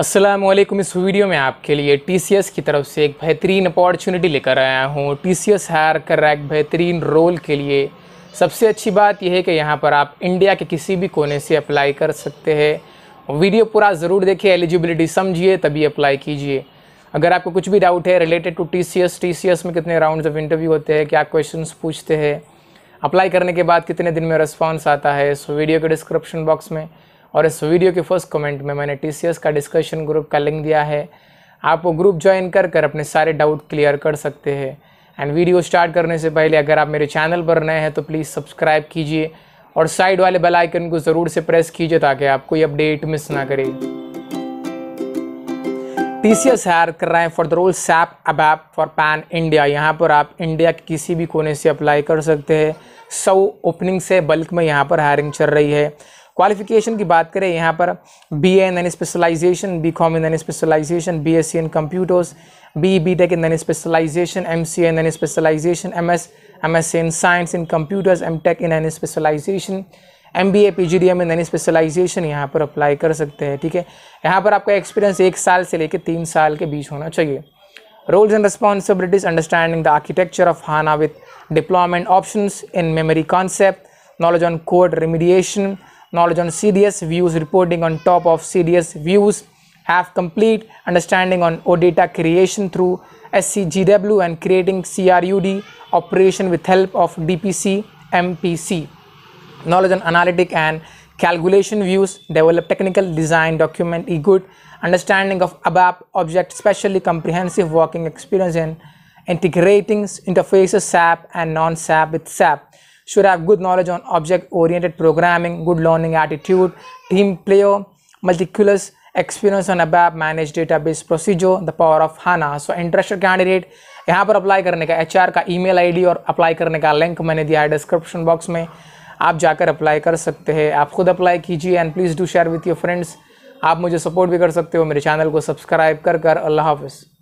असलम इस वीडियो में आपके लिए टी की तरफ से एक बेहतरीन अपॉर्चुनिटी लेकर आया हूँ टी सी एस हायर कर एक बेहतरीन रोल के लिए सबसे अच्छी बात यह है कि यहाँ पर आप इंडिया के किसी भी कोने से अप्लाई कर सकते हैं वीडियो पूरा ज़रूर देखिए एलिजिबिलिटी समझिए तभी अप्लाई कीजिए अगर आपको कुछ भी डाउट है related to T C S T C S में कितने राउंड ऑफ इंटरव्यू होते हैं क्या क्वेश्चन पूछते हैं अप्लाई करने के बाद कितने दिन में रिस्पॉन्स आता है सो वीडियो के डिस्क्रिप्शन बॉक्स में और इस वीडियो के फर्स्ट कमेंट में मैंने टी का डिस्कशन ग्रुप का लिंक दिया है आप वो ग्रुप ज्वाइन कर कर अपने सारे डाउट क्लियर कर सकते हैं एंड वीडियो स्टार्ट करने से पहले अगर आप मेरे चैनल पर नए हैं तो प्लीज़ सब्सक्राइब कीजिए और साइड वाले बेल आइकन को ज़रूर से प्रेस कीजिए ताकि आप कोई अपडेट मिस ना करें टी सी एस हायर कर रहे हैं for the role SAP ABAP for pan India यहाँ पर आप इंडिया के किसी भी कोने से अप्लाई कर सकते हैं सौ ओपनिंग से बल्क में यहाँ पर हायरिंग चल रही है क्वालिफिकेशन की बात करें यहाँ पर B A any specialization B com in any specialization B S C any computers B B tech in any specialization M C A any specialization M S M S C in science in computers M tech in any specialization M B A P G D M any specialization यहाँ पर apply कर सकते हैं ठीक है यहाँ पर आपका एक्सपीरियंस एक साल से लेकर तीन साल के बीच होना चाहिए roles and responsibilities understanding the architecture of HANA with deployment option in memory concept knowledge on code remediation knowledge on CDS views, reporting on top of CDS views, have complete understanding on OData creation through SCGW and creating CRUD operation with help of DPC MPC. Knowledge on analytic and calculation views, develop technical design, document e-good, understanding of ABAP object, especially comprehensive working experience in integrating interfaces SAP and non-SAP with SAP. should have good knowledge on object oriented programming, good learning attitude, team player, meticulous experience on ABAP, managed database procedure, the power of HANA. So interested candidate यहाँ पर apply करने का HR का email ID और apply करने का link मैंने दिया है डिस्क्रिप्शन बॉक्स में आप जाकर अप्लाई कर सकते हैं आप खुद अप्लाई कीजिए and please do share with your friends आप मुझे सपोर्ट भी कर सकते हो मेरे चैनल को सब्सक्राइब कर कर अल्लाह हाफिज़